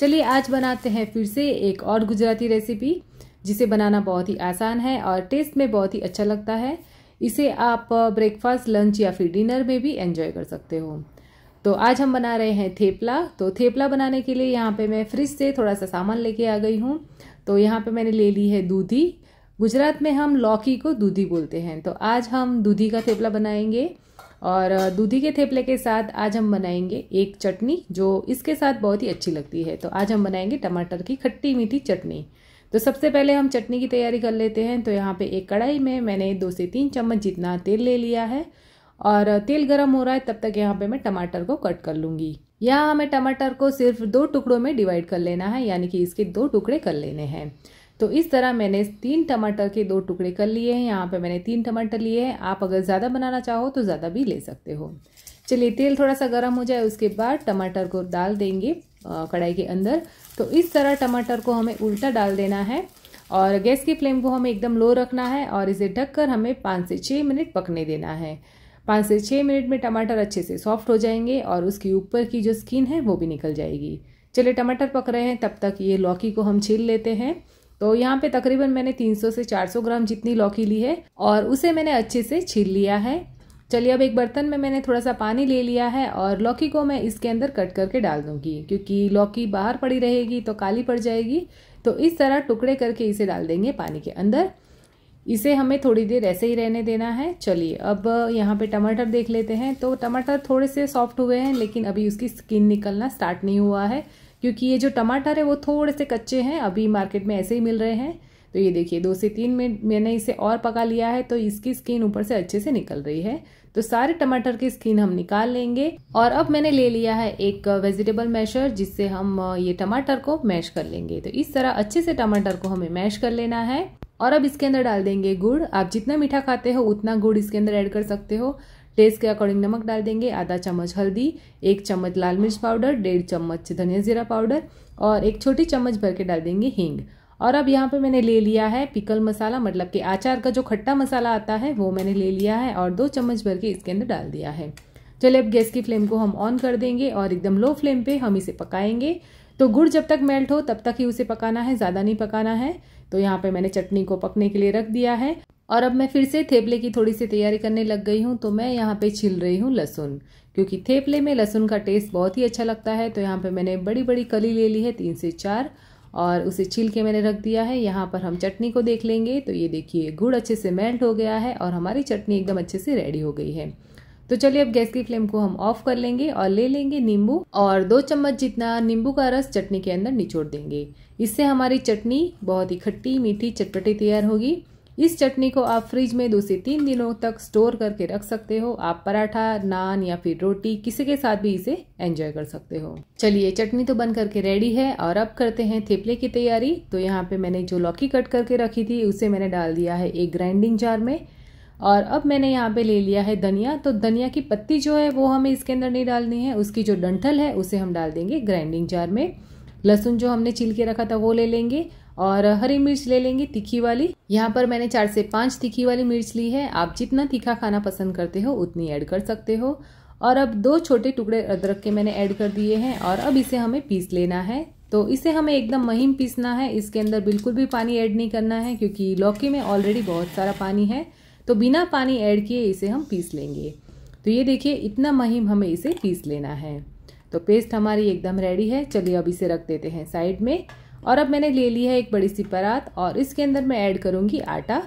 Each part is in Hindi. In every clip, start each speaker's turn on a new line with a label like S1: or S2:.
S1: चलिए आज बनाते हैं फिर से एक और गुजराती रेसिपी जिसे बनाना बहुत ही आसान है और टेस्ट में बहुत ही अच्छा लगता है इसे आप ब्रेकफास्ट लंच या फिर डिनर में भी एंजॉय कर सकते हो तो आज हम बना रहे हैं थेपला तो थेपला बनाने के लिए यहाँ पे मैं फ्रिज से थोड़ा सा सामान लेके आ गई हूँ तो यहाँ पे मैंने ले ली है दूधी गुजरात में हम लौकी को दूधी बोलते हैं तो आज हम दूधी का थेपला बनाएंगे और दूधी के थेपले के साथ आज हम बनाएंगे एक चटनी जो इसके साथ बहुत ही अच्छी लगती है तो आज हम बनाएंगे टमाटर की खट्टी मीठी चटनी तो सबसे पहले हम चटनी की तैयारी कर लेते हैं तो यहाँ पे एक कढ़ाई में मैंने दो से तीन चम्मच जितना तेल ले लिया है और तेल गर्म हो रहा है तब तक यहाँ पे मैं टमाटर को कट कर लूँगी यहाँ हमें टमाटर को सिर्फ दो टुकड़ों में डिवाइड कर लेना है यानी कि इसके दो टुकड़े कर लेने हैं तो इस तरह मैंने तीन टमाटर के दो टुकड़े कर लिए हैं यहाँ पे मैंने तीन टमाटर लिए हैं आप अगर ज़्यादा बनाना चाहो तो ज़्यादा भी ले सकते हो चलिए तेल थोड़ा सा गर्म हो जाए उसके बाद टमाटर को डाल देंगे कढ़ाई के अंदर तो इस तरह टमाटर को हमें उल्टा डाल देना है और गैस की फ्लेम को हमें एकदम लो रखना है और इसे ढककर हमें पाँच से छः मिनट पकने देना है पाँच से छः मिनट में टमाटर अच्छे से सॉफ्ट हो जाएंगे और उसके ऊपर की जो स्किन है वो भी निकल जाएगी चलिए टमाटर पक रहे हैं तब तक ये लौकी को हम छील लेते हैं तो यहाँ पे तकरीबन मैंने 300 से 400 ग्राम जितनी लौकी ली है और उसे मैंने अच्छे से छील लिया है चलिए अब एक बर्तन में मैंने थोड़ा सा पानी ले लिया है और लौकी को मैं इसके अंदर कट करके डाल दूंगी क्योंकि लौकी बाहर पड़ी रहेगी तो काली पड़ जाएगी तो इस तरह टुकड़े करके इसे डाल देंगे पानी के अंदर इसे हमें थोड़ी देर ऐसे ही रहने देना है चलिए अब यहाँ पे टमाटर देख लेते हैं तो टमाटर थोड़े से सॉफ्ट हुए हैं लेकिन अभी उसकी स्किन निकलना स्टार्ट नहीं हुआ है क्योंकि ये जो टमाटर है वो थोड़े से कच्चे हैं अभी मार्केट में ऐसे ही मिल रहे हैं तो ये देखिए दो से तीन मिनट मैंने इसे और पका लिया है तो इसकी स्किन ऊपर से अच्छे से निकल रही है तो सारे टमाटर की स्किन हम निकाल लेंगे और अब मैंने ले लिया है एक वेजिटेबल मैशर जिससे हम ये टमाटर को मैश कर लेंगे तो इस तरह अच्छे से टमाटर को हमें मैश कर लेना है और अब इसके अंदर डाल देंगे गुड़ आप जितना मीठा खाते हो उतना गुड़ इसके अंदर ऐड कर सकते हो टेस्ट के अकॉर्डिंग नमक डाल देंगे आधा चम्मच हल्दी एक चम्मच लाल मिर्च पाउडर डेढ़ चम्मच धनिया जीरा पाउडर और एक छोटी चम्मच भर के डाल देंगे हींग और अब यहाँ पे मैंने ले लिया है पिकल मसाला मतलब कि आचार का जो खट्टा मसाला आता है वो मैंने ले लिया है और दो चम्मच भर के इसके अंदर डाल दिया है चलिए अब गैस की फ्लेम को हम ऑन कर देंगे और एकदम लो फ्लेम पे हम इसे पकाएंगे तो गुड़ जब तक मेल्ट हो तब तक ही उसे पकाना है ज़्यादा नहीं पकाना है तो यहाँ पे मैंने चटनी को पकने के लिए रख दिया है और अब मैं फिर से थेपले की थोड़ी सी तैयारी करने लग गई हूँ तो मैं यहाँ पे छिल रही हूँ लहसुन क्योंकि थेपले में लहसुन का टेस्ट बहुत ही अच्छा लगता है तो यहाँ पे मैंने बड़ी बड़ी कली ले ली है तीन से चार और उसे छील के मैंने रख दिया है यहाँ पर हम चटनी को देख लेंगे तो ये देखिए गुड़ अच्छे से मेल्ट हो गया है और हमारी चटनी एकदम अच्छे से रेडी हो गई है तो चलिए अब गैस की फ्लेम को हम ऑफ कर लेंगे और ले लेंगे नींबू और दो चम्मच जितना नींबू का रस चटनी के अंदर निचोड़ देंगे इससे हमारी चटनी बहुत ही खट्टी मीठी चटपटी तैयार होगी इस चटनी को आप फ्रिज में दो से तीन दिनों तक स्टोर करके रख सकते हो आप पराठा नान या फिर रोटी किसी के साथ भी इसे एंजॉय कर सकते हो चलिए चटनी तो बन करके रेडी है और अब करते हैं थेपले की तैयारी तो यहाँ पे मैंने जो लौकी कट करके रखी थी उसे मैंने डाल दिया है एक ग्राइंडिंग जार में और अब मैंने यहाँ पे ले लिया है धनिया तो धनिया की पत्ती जो है वो हमें इसके अंदर नहीं डालनी है उसकी जो डंठल है उसे हम डाल देंगे ग्राइंडिंग जार में लहसुन जो हमने छील के रखा था वो ले लेंगे और हरी मिर्च ले लेंगे तीखी वाली यहाँ पर मैंने चार से पाँच तीखी वाली मिर्च ली है आप जितना तीखा खाना पसंद करते हो उतनी ऐड कर सकते हो और अब दो छोटे टुकड़े अदरक के मैंने ऐड कर दिए हैं और अब इसे हमें पीस लेना है तो इसे हमें एकदम महीन पीसना है इसके अंदर बिल्कुल भी पानी ऐड नहीं करना है क्योंकि लौकी में ऑलरेडी बहुत सारा पानी है तो बिना पानी ऐड किए इसे हम पीस लेंगे तो ये देखिए इतना महीम हमें इसे पीस लेना है तो पेस्ट हमारी एकदम रेडी है चलिए अब इसे रख देते हैं साइड में और अब मैंने ले ली है एक बड़ी सी परात और इसके अंदर मैं ऐड करूँगी आटा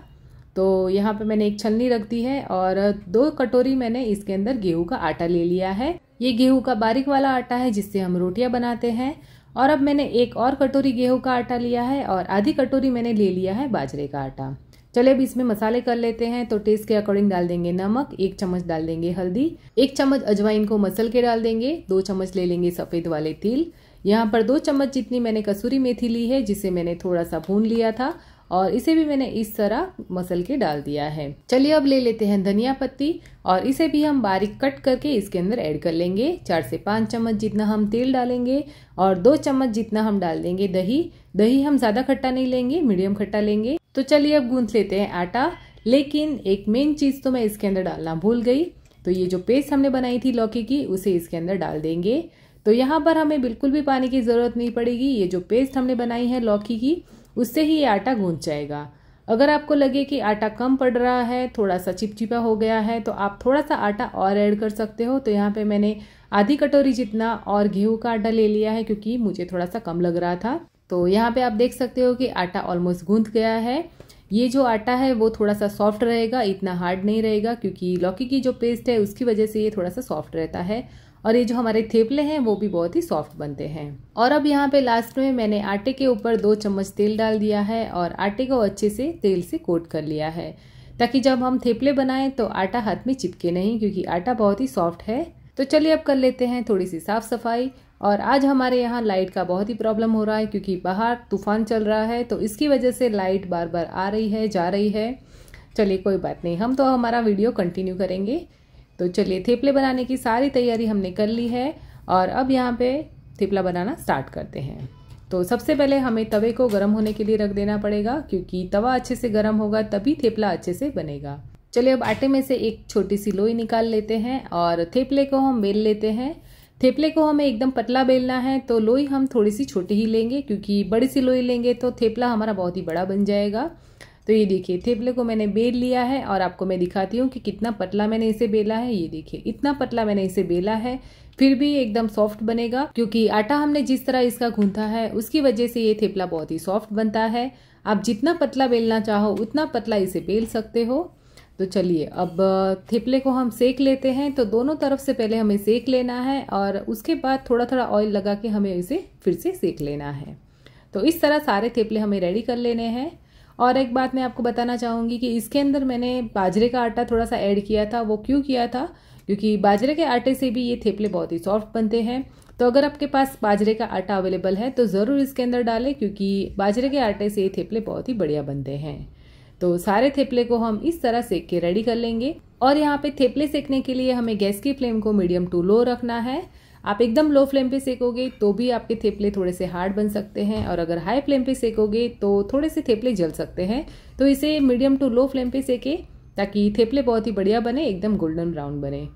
S1: तो यहाँ पे मैंने एक छलनी रख दी है और दो कटोरी मैंने इसके अंदर गेहूं का आटा ले लिया है ये गेहूं का बारीक वाला आटा है जिससे हम रोटियां बनाते हैं और अब मैंने एक और कटोरी गेहूं का आटा लिया है और आधी कटोरी मैंने ले लिया है बाजरे का आटा चले अब इसमें मसाले कर लेते हैं तो टेस्ट के अकॉर्डिंग डाल देंगे नमक एक चम्मच डाल देंगे हल्दी एक चम्मच अजवाइन को मसल के डाल देंगे दो चम्मच ले लेंगे सफ़ेद वाले तिल यहाँ पर दो चम्मच जितनी मैंने कसूरी मेथी ली है जिसे मैंने थोड़ा सा भून लिया था और इसे भी मैंने इस तरह मसल के डाल दिया है चलिए अब ले लेते हैं धनिया पत्ती और इसे भी हम बारीक कट करके इसके अंदर ऐड कर लेंगे चार से पाँच चम्मच जितना हम तेल डालेंगे और दो चम्मच जितना हम डाल देंगे दही दही हम ज़्यादा खट्टा नहीं लेंगे मीडियम खट्टा लेंगे तो चलिए अब गूंथ लेते हैं आटा लेकिन एक मेन चीज़ तो मैं इसके अंदर डालना भूल गई तो ये जो पेस्ट हमने बनाई थी लौकी की उसे इसके अंदर डाल देंगे तो यहाँ पर हमें बिल्कुल भी पानी की ज़रूरत नहीं पड़ेगी ये जो पेस्ट हमने बनाई है लौकी की उससे ही ये आटा गूंज जाएगा अगर आपको लगे कि आटा कम पड़ रहा है थोड़ा सा चिपचिपा हो गया है तो आप थोड़ा सा आटा और ऐड कर सकते हो तो यहाँ पे मैंने आधी कटोरी जितना और गेहूं का आटा ले लिया है क्योंकि मुझे थोड़ा सा कम लग रहा था तो यहाँ पे आप देख सकते हो कि आटा ऑलमोस्ट गूंथ गया है ये जो आटा है वो थोड़ा सा सॉफ्ट रहेगा इतना हार्ड नहीं रहेगा क्योंकि लौकी की जो पेस्ट है उसकी वजह से ये थोड़ा सा सॉफ्ट रहता है और ये जो हमारे थेपले हैं वो भी बहुत ही सॉफ्ट बनते हैं और अब यहाँ पे लास्ट में मैंने आटे के ऊपर दो चम्मच तेल डाल दिया है और आटे को अच्छे से तेल से कोट कर लिया है ताकि जब हम थेपले बनाएं तो आटा हाथ में चिपके नहीं क्योंकि आटा बहुत ही सॉफ्ट है तो चलिए अब कर लेते हैं थोड़ी सी साफ़ सफाई और आज हमारे यहाँ लाइट का बहुत ही प्रॉब्लम हो रहा है क्योंकि बाहर तूफान चल रहा है तो इसकी वजह से लाइट बार बार आ रही है जा रही है चलिए कोई बात नहीं हम तो हमारा वीडियो कंटिन्यू करेंगे तो चलिए थेपले बनाने की सारी तैयारी हमने कर ली है और अब यहाँ पे थेपला बनाना स्टार्ट करते हैं तो सबसे पहले हमें तवे को गर्म होने के लिए रख देना पड़ेगा क्योंकि तवा अच्छे से गर्म होगा तभी थेपला अच्छे से बनेगा चलिए अब आटे में से एक छोटी सी लोई निकाल लेते हैं और थेपले को हम बेल लेते हैं थेपले को हमें एकदम पतला बेलना है तो लोई हम थोड़ी सी छोटी ही लेंगे क्योंकि बड़ी सी लोई लेंगे तो थेपला हमारा बहुत ही बड़ा बन जाएगा तो ये देखिए थेपले को मैंने बेल लिया है और आपको मैं दिखाती हूँ कि कितना पतला मैंने इसे बेला है ये देखिए इतना पतला मैंने इसे बेला है फिर भी एकदम सॉफ्ट बनेगा क्योंकि आटा हमने जिस तरह इसका गूंथा है उसकी वजह से ये थेपला बहुत ही सॉफ्ट बनता है आप जितना पतला बेलना चाहो उतना पतला इसे बेल सकते हो तो चलिए अब थेपले को हम सेक लेते हैं तो दोनों तरफ से पहले हमें सेक लेना है और उसके बाद थोड़ा थोड़ा ऑयल लगा के हमें इसे फिर से सेक लेना है तो इस तरह सारे थेपले हमें रेडी कर लेने हैं और एक बात मैं आपको बताना चाहूँगी कि इसके अंदर मैंने बाजरे का आटा थोड़ा सा ऐड किया था वो क्यों किया था क्योंकि बाजरे के आटे से भी ये थेपले बहुत ही सॉफ्ट बनते हैं तो अगर आपके पास बाजरे का आटा अवेलेबल है तो ज़रूर इसके अंदर डालें क्योंकि बाजरे के आटे से ये थेपले बहुत ही बढ़िया बनते हैं तो सारे थेपले को हम इस तरह सेक के रेडी कर लेंगे और यहाँ पे थेपले सेकने के लिए हमें गैस की फ्लेम को मीडियम टू लो रखना है आप एकदम लो फ्लेम पे सेकोगे तो भी आपके थेपले थोड़े से हार्ड बन सकते हैं और अगर हाई फ्लेम पे सेकोगे तो थोड़े से थेपले जल सकते हैं तो इसे मीडियम टू लो फ्लेम पे सेके ताकि थेपले बहुत ही बढ़िया बने एकदम गोल्डन ब्राउन बने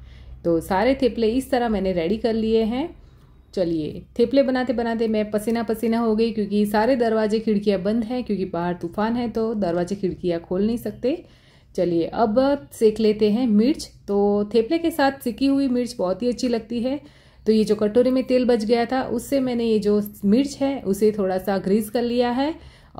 S1: तो सारे थेपले इस तरह मैंने रेडी कर लिए हैं चलिए थेपले बनाते बनाते मैं पसीना पसीना हो गई क्योंकि सारे दरवाजे खिड़कियाँ बंद हैं क्योंकि बाहर तूफान है तो दरवाजे खिड़कियाँ खोल नहीं सकते चलिए अब सेक लेते हैं मिर्च तो थेपले के साथ सिकी हुई मिर्च बहुत ही अच्छी लगती है तो ये जो कटोरे में तेल बच गया था उससे मैंने ये जो मिर्च है उसे थोड़ा सा ग्रीस कर लिया है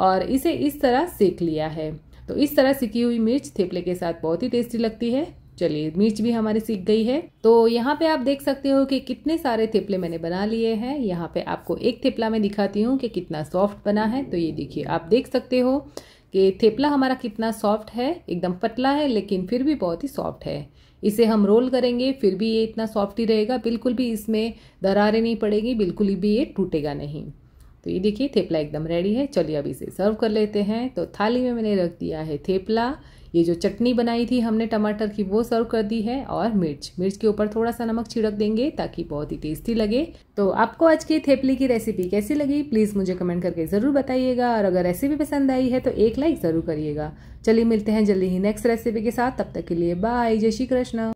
S1: और इसे इस तरह सेक लिया है तो इस तरह सिकी हुई मिर्च थेपले के साथ बहुत ही टेस्टी लगती है चलिए मिर्च भी हमारी सीख गई है तो यहाँ पे आप देख सकते हो कि कितने सारे थेपले मैंने बना लिए हैं यहाँ पे आपको एक थेपला मैं दिखाती हूँ कि कितना सॉफ्ट बना है तो ये देखिए आप देख सकते हो कि थेपला हमारा कितना सॉफ्ट है एकदम पतला है लेकिन फिर भी बहुत ही सॉफ्ट है इसे हम रोल करेंगे फिर भी ये इतना सॉफ्ट ही रहेगा बिल्कुल भी इसमें दरारें नहीं पड़ेगी बिल्कुल भी ये टूटेगा नहीं तो ये देखिए थेपला एकदम रेडी है चलिए अब इसे सर्व कर लेते हैं तो थाली में मैंने रख दिया है थेपला ये जो चटनी बनाई थी हमने टमाटर की वो सर्व कर दी है और मिर्च मिर्च के ऊपर थोड़ा सा नमक छिड़क देंगे ताकि बहुत ही टेस्टी लगे तो आपको आज की थेपली की रेसिपी कैसी लगी प्लीज़ मुझे कमेंट करके ज़रूर बताइएगा और अगर रेसिपी पसंद आई है तो एक लाइक ज़रूर करिएगा चलिए मिलते हैं जल्दी ही नेक्स्ट रेसिपी के साथ तब तक के लिए बाय जय श्री कृष्ण